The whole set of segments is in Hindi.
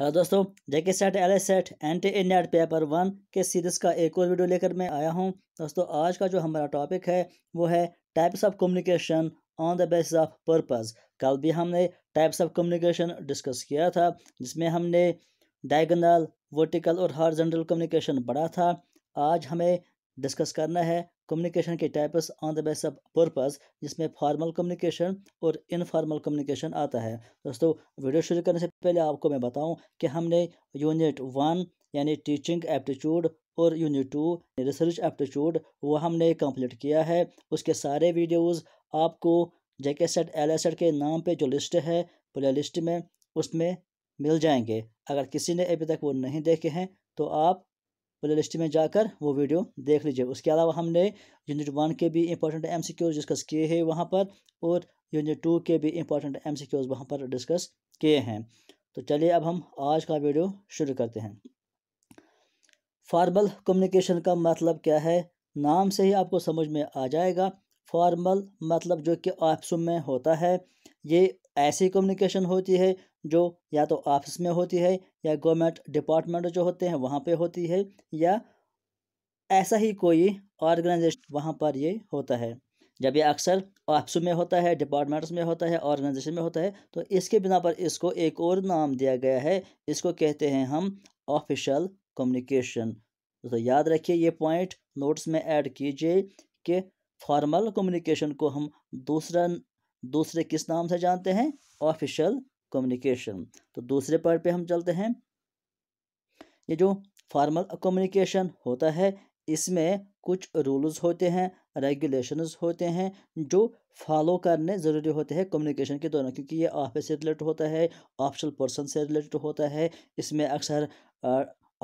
हेलो दोस्तों जेके सेट एल सेट एंटी इंडिया पेपर वन के सीरीज़ का एक और वीडियो लेकर मैं आया हूं दोस्तों आज का जो हमारा टॉपिक है वो है types of communication on the basis of purpose कल भी हमने टाइप्स ऑफ कम्युनिकेशन डिस्कस किया था जिसमें हमने डायगनल वर्टिकल और हॉर्जेंटल कम्युनिकेशन पढ़ा था आज हमें डिस्कस करना है कम्युनिकेशन के types on the base of purpose जिसमें फॉर्मल कम्युनिकेशन और इनफॉर्मल कम्युनिकेशन आता है दोस्तों वीडियो शुरू करने से पहले आपको मैं बताऊं कि हमने यूनिट वन यानी टीचिंग एप्टीट्यूड और यूनिट टू रिसर्च एप्टीट्यूड वो हमने कम्प्लीट किया है उसके सारे वीडियोज़ आपको जेके सेट एल एसेट के नाम पर जो लिस्ट है प्ले लिस्ट में उसमें मिल जाएंगे अगर किसी ने अभी तक वो नहीं देखे हैं तो आप प्ले लिस्ट में जाकर वो वीडियो देख लीजिए उसके अलावा हमने यूनिट वन के भी important M C Qs discuss किए हैं वहाँ पर और यूनिट टू के भी इंपॉर्टेंट एम सी क्यूज़ वहाँ पर डिस्कस किए हैं तो चलिए अब हम आज का वीडियो शुरू करते हैं फार्मल कम्युनिकेशन का मतलब क्या है नाम से ही आपको समझ में आ जाएगा फॉर्मल मतलब जो कि आपसों में होता है ये ऐसी कम्युनिकेशन होती है जो या तो ऑफिस में होती है या गवर्नमेंट डिपार्टमेंट जो होते हैं वहाँ पे होती है या ऐसा ही कोई ऑर्गेनाइजेशन वहाँ पर ये होता है जब ये अक्सर ऑफिस में होता है डिपार्टमेंट्स में होता है ऑर्गेनाइजेशन में होता है तो इसके बिना पर इसको एक और नाम दिया गया है इसको कहते हैं हम ऑफिशियल कम्युनिकेशन तो याद रखिए ये पॉइंट नोट्स में ऐड कीजिए कि फॉर्मल कम्युनिकेशन को हम दूसरा दूसरे किस नाम से जानते हैं ऑफिशियल कम्युनिकेशन तो दूसरे पार्ट पे हम चलते हैं ये जो फॉर्मल कम्युनिकेशन होता है इसमें कुछ रूल्स होते हैं रेगुलेशंस होते हैं जो फॉलो करने ज़रूरी होते हैं कम्युनिकेशन के दौरान क्योंकि ये ऑफिस से रिलेटेड होता है ऑफिशियल पर्सन से रिलेटेड होता है इसमें अक्सर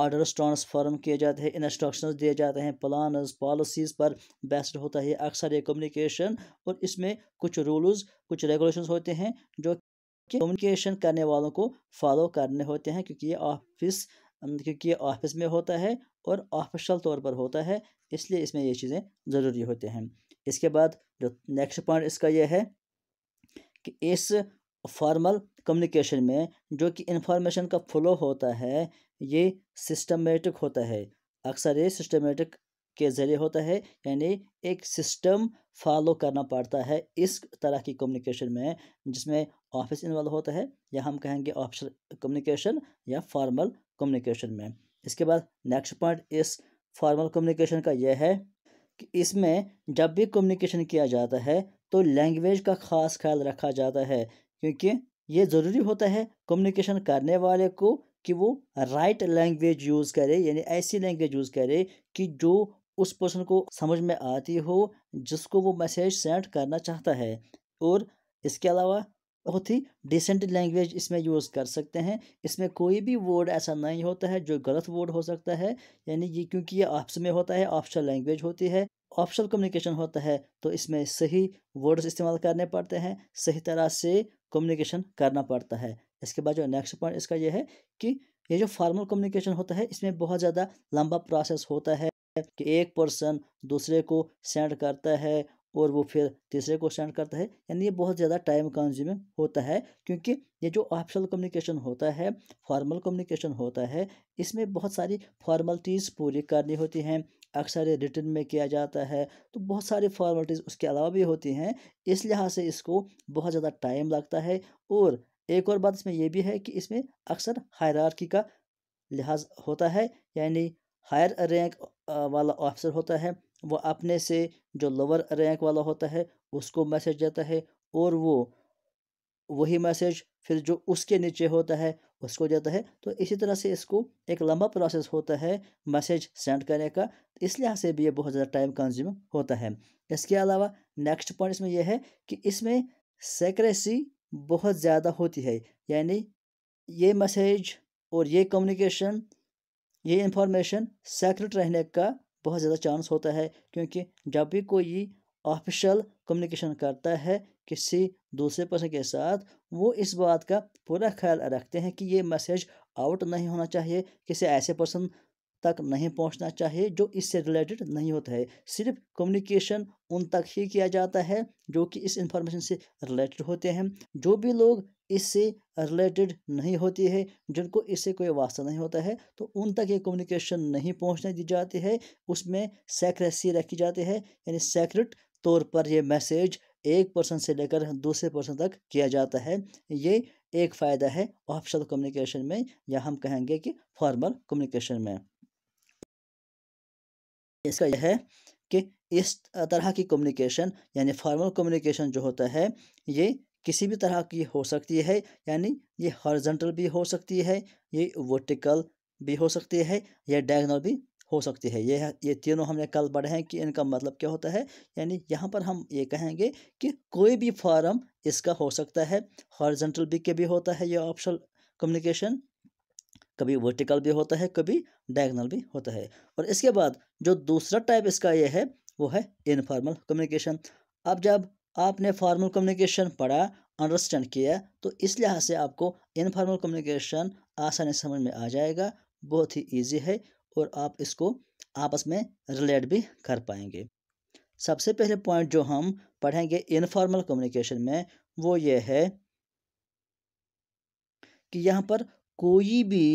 ऑर्डर्स ट्रांसफॉर्म किए जाते हैं इंस्ट्रक्शन दिए जाते हैं प्लान पॉलिसीज़ पर बेस्ड होता है अक्सर ये कम्युनिकेशन और इसमें कुछ रूल्स कुछ रेगुलेशंस होते हैं जो कि कम्युनिकेशन करने वालों को फॉलो करने होते हैं क्योंकि ये ऑफिस क्योंकि ये ऑफिस में होता है और ऑफिशल तौर पर होता है इसलिए इसमें ये चीज़ें ज़रूरी होते हैं इसके बाद जो नेक्स्ट पॉइंट इसका यह है कि इस फॉर्मल कम्युनिकेशन में जो कि इंफॉर्मेशन का फ्लो होता है ये सिस्टमेटिक होता है अक्सर ये सिस्टमेटिक के ज़रिए होता है यानी एक सिस्टम फॉलो करना पड़ता है इस तरह की कम्युनिकेशन में जिसमें ऑफिस इन्वॉल्व होता है या हम कहेंगे ऑफिशल कम्युनिकेशन या फॉर्मल कम्युनिकेशन में इसके बाद नेक्स्ट पॉइंट इस फॉर्मल कम्युनिकेशन का यह है कि इसमें जब भी कम्युनिकेशन किया जाता है तो लैंग्वेज का ख़ास ख्याल रखा जाता है क्योंकि ये ज़रूरी होता है कम्युनिकेशन करने वाले को कि वो राइट लैंग्वेज यूज़ करे यानी ऐसी लैंग्वेज यूज़ करे कि जो उस पर्सन को समझ में आती हो जिसको वो मैसेज सेंड करना चाहता है और इसके अलावा बहुत ही डिसेंट लैंग्वेज इसमें यूज़ कर सकते हैं इसमें कोई भी वर्ड ऐसा नहीं होता है जो गलत वर्ड हो सकता है यानी ये क्योंकि ये आपस में होता है ऑप्शनल लैंग्वेज होती है ऑप्शनल कम्युनिकेशन होता है तो इसमें सही वर्ड्स इस्तेमाल करने पड़ते हैं सही तरह से कम्युनिकेशन करना पड़ता है इसके बाद जो नेक्स्ट पॉइंट इसका यह है कि ये जो फॉर्मल कम्युनिकेशन होता है इसमें बहुत ज़्यादा लंबा प्रोसेस होता है कि एक पर्सन दूसरे को सेंड करता है और वो फिर तीसरे को सेंड करता है यानी ये बहुत ज़्यादा टाइम कंज्यूमिंग होता है क्योंकि ये जो ऑफिशियल कम्युनिकेशन होता है फॉर्मल कम्युनिकेशन होता है इसमें बहुत सारी फॉर्मलिटीज़ पूरी करनी होती हैं अक्सर ये रिटर्न में किया जाता है तो बहुत सारी फॉर्मेलिटीज़ उसके अलावा भी होती हैं इस लिहाज से इसको बहुत ज़्यादा टाइम लगता है और एक और बात इसमें यह भी है कि इसमें अक्सर हायरार्की का लिहाज होता है यानी हायर रैंक वाला ऑफिसर होता है वो अपने से जो लोअर रैंक वाला होता है उसको मैसेज देता है और वो वही मैसेज फिर जो उसके नीचे होता है उसको जाता है तो इसी तरह से इसको एक लंबा प्रोसेस होता है मैसेज सेंड करने का इस लिहाज से भी ये बहुत ज़्यादा टाइम कंज्यूम होता है इसके अलावा नेक्स्ट पॉइंट इसमें यह है कि इसमें सेक्रेसी बहुत ज़्यादा होती है यानी ये मैसेज और ये कम्युनिकेशन ये इंफॉर्मेशन सेक्रेट रहने का बहुत ज़्यादा चांस होता है क्योंकि जब भी कोई ऑफिशियल कम्युनिकेशन करता है किसी दूसरे पर्सन के साथ वो इस बात का पूरा ख्याल रखते हैं कि ये मैसेज आउट नहीं होना चाहिए किसी ऐसे पर्सन तक नहीं पहुंचना चाहिए जो इससे रिलेटेड नहीं होता है सिर्फ कम्युनिकेशन उन तक ही किया जाता है जो कि इस इंफॉर्मेशन से रिलेटेड होते हैं जो भी लोग इससे रिलेटेड नहीं होती है जिनको इससे कोई वास्ता नहीं होता है तो उन तक ये कम्युनिकेशन नहीं पहुंचने दी जाती है उसमें सेक्रेसी रखी जाती है यानी सेक्रेट तौर पर यह मैसेज एक पर्सन से लेकर दूसरे पर्सन तक किया जाता है ये एक फ़ायदा है ऑफिशियल कम्युनिकेशन में या हम कहेंगे कि फॉर्मल कम्युनिकेशन में इसका यह है कि इस तरह की कम्युनिकेशन यानी फॉर्मल कम्युनिकेशन जो होता है ये किसी भी तरह की हो सकती है यानी ये हॉर्जेंटल भी हो सकती है ये वर्टिकल भी हो सकती है या डायगोनल भी हो सकती है ये ये तीनों हमने कल पढ़े हैं कि इनका मतलब क्या होता है यानी यहाँ पर हम ये कहेंगे कि कोई भी फॉर्म इसका हो सकता है हॉर्जेंटल भी के भी होता है ये ऑप्शनल कम्युनिकेशन कभी वर्टिकल भी होता है कभी डायगनल भी होता है और इसके बाद जो दूसरा टाइप इसका यह है वो है इनफॉर्मल कम्युनिकेशन अब जब आपने फॉर्मल कम्युनिकेशन पढ़ा अंडरस्टैंड किया तो इस लिहाज से आपको इनफॉर्मल कम्युनिकेशन आसानी समझ में आ जाएगा बहुत ही ईजी है और आप इसको आपस में रिलेट भी कर पाएंगे सबसे पहले पॉइंट जो हम पढ़ेंगे इनफॉर्मल कम्युनिकेशन में वो ये है कि यहाँ पर कोई भी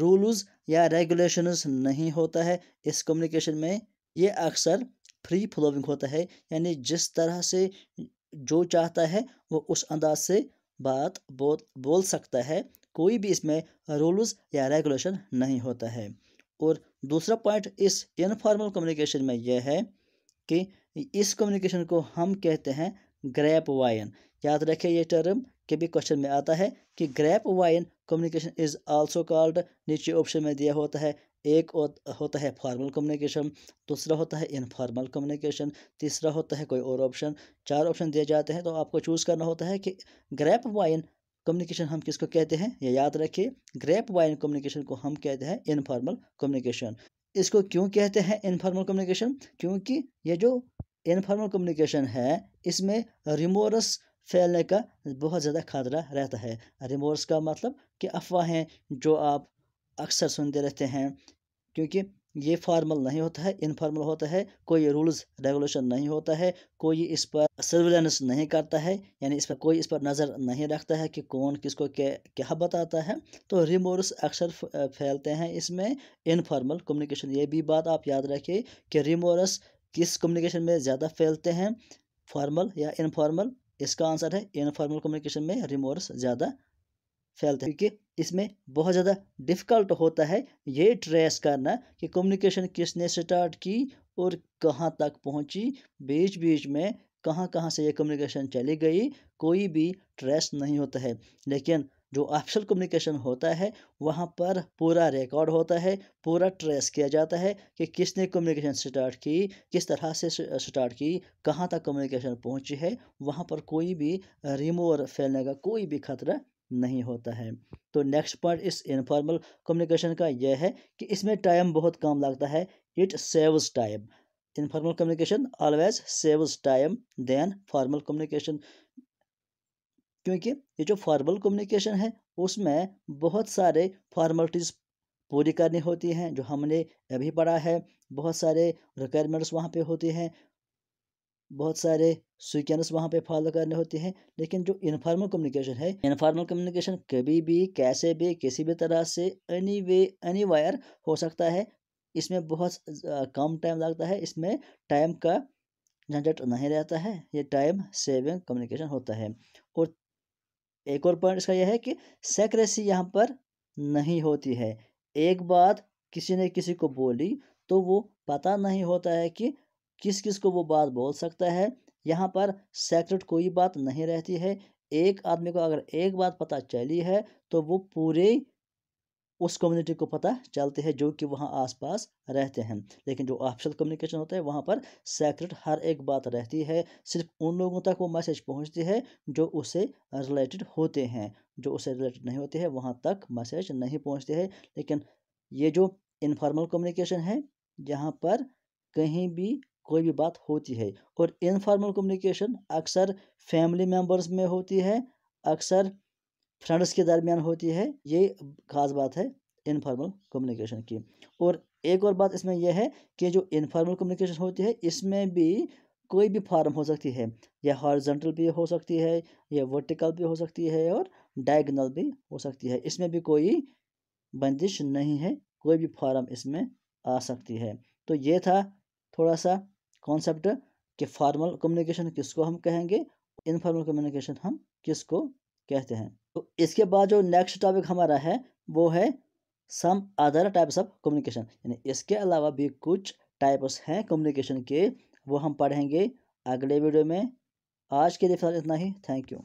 रूल्स या रेगुलेशंस नहीं होता है इस कम्युनिकेशन में ये अक्सर फ्री फ्लोविंग होता है यानी जिस तरह से जो चाहता है वो उस अंदाज से बात बोल बोल सकता है कोई भी इसमें रूल्स या रेगुलेशन नहीं होता है और दूसरा पॉइंट इस इनफॉर्मल कम्युनिकेशन में यह है कि इस कम्युनिकेशन को हम कहते हैं ग्रैप वायन याद रखें ये टर्म कभी क्वेश्चन में आता है कि grapevine communication is also called नीचे ऑप्शन में दिया होता है एक होता है फॉर्मल कम्युनिकेशन दूसरा होता है इनफॉर्मल कम्युनिकेशन तीसरा होता है कोई और ऑप्शन चार ऑप्शन दिए जाते हैं तो आपको चूज़ करना होता है कि ग्रैप वाइन कम्युनिकेशन हम किसको कहते हैं ये याद रखिए ग्रैप वाइन कम्युनिकेशन को हम कहते हैं इनफॉर्मल कम्युनिकेशन इसको क्यों कहते हैं इनफॉर्मल कम्युनिकेशन क्योंकि ये जो इनफॉर्मल कम्युनिकेशन है इसमें रिमोरस फैलने का बहुत ज़्यादा खतरा रहता है रिमोर्स का मतलब कि अफवाहें जो आप अक्सर सुनते रहते हैं क्योंकि ये फॉर्मल नहीं होता है इनफॉर्मल होता है कोई रूल्स रेगुलेशन नहीं होता है कोई इस पर सर्विलेंस नहीं करता है यानी इस पर कोई इस पर नज़र नहीं रखता है कि कौन किसको क्या क्या बताता है तो रिमोर्स अक्सर फैलते हैं इसमें इनफॉर्मल कम्युनिकेशन ये भी बात आप याद रखिए कि रिमोर्स किस कम्युनिकेशन में ज़्यादा फैलते हैं फॉर्मल या इनफॉर्मल इसका आंसर है इनफॉर्मल कम्युनिकेशन में रिमोर्स ज़्यादा फैलते क्योंकि इसमें बहुत ज़्यादा डिफ़िकल्ट होता है ये ट्रेस करना कि कम्युनिकेशन किसने स्टार्ट की और कहाँ तक पहुँची बीच बीच में कहाँ कहाँ से ये कम्युनिकेशन चली गई कोई भी ट्रेस नहीं होता है लेकिन जो ऑफिशियल कम्युनिकेशन होता है वहाँ पर पूरा रिकॉर्ड होता है पूरा ट्रेस किया जाता है कि किसने कम्युनिकेशन स्टार्ट की किस तरह से स्टार्ट की कहाँ तक कम्युनिकेशन पहुँची है वहाँ पर कोई भी रिमोर फैलने का कोई भी खतरा नहीं होता है तो नेक्स्ट पॉइंट इस इनफॉर्मल कम्युनिकेशन का यह है कि इसमें टाइम बहुत कम लगता है it saves time informal communication always saves time then formal communication क्योंकि ये जो फॉर्मल कम्युनिकेशन है उसमें बहुत सारे फॉर्मेलिटीज़ पूरी करनी होती हैं जो हमने अभी पढ़ा है बहुत सारे रिक्वायरमेंट्स वहाँ पे होते हैं बहुत सारे सिक्वेंस वहाँ पे फॉलो करने होते हैं लेकिन जो इनफॉर्मल कम्युनिकेशन है इनफॉर्मल कम्युनिकेशन कभी भी कैसे भी किसी भी तरह से एनी वे एनी वायर हो सकता है इसमें बहुत कम टाइम लगता है इसमें टाइम का झंझट नहीं रहता है ये टाइम सेविंग कम्युनिकेशन होता है और एक और पॉइंट इसका यह है कि सेक्रेसी यहाँ पर नहीं होती है एक बात किसी ने किसी को बोली तो वो पता नहीं होता है कि किस किस को वो बात बोल सकता है यहाँ पर सेक्रेट कोई बात नहीं रहती है एक आदमी को अगर एक बात पता चली है तो वो पूरे उस कम्युनिटी को पता चलते है जो कि वहाँ आसपास रहते हैं लेकिन जो ऑफिशियल कम्युनिकेशन होता है वहाँ पर सेक्रेट हर एक बात रहती है सिर्फ उन लोगों तक वो मैसेज पहुँचती है जो उससे रिलेटेड होते हैं जो उससे रिलेटेड नहीं होते हैं वहाँ तक मैसेज नहीं पहुँचते हैं लेकिन ये जो इनफॉर्मल कम्युनिकेशन है यहाँ पर कहीं भी कोई भी बात होती है और इनफॉर्मल कम्युनिकेशन अक्सर फैमिली मेम्बर्स में होती है अक्सर फ्रेंड्स के दरमियान होती है ये खास बात है इनफॉर्मल कम्युनिकेशन की और एक और बात इसमें यह है कि जो इनफॉर्मल कम्युनिकेशन होती है इसमें भी कोई भी फार्म हो सकती है या हॉर्जेंटल भी हो सकती है या वर्टिकल भी हो सकती है और डायगनल भी हो सकती है इसमें भी कोई बंदिश नहीं है कोई भी फार्म इसमें आ सकती है तो ये था थोड़ा सा कॉन्सेप्ट कि फॉर्मल कम्युनिकेशन किसको हम कहेंगे इनफॉर्मल कम्युनिकेशन हम किसको कहते हैं तो इसके बाद जो नेक्स्ट टॉपिक हमारा है वो है some other types of communication यानी इसके अलावा भी कुछ टाइप्स हैं कम्युनिकेशन के वो हम पढ़ेंगे अगले वीडियो में आज के लिए फिलहाल इतना ही थैंक यू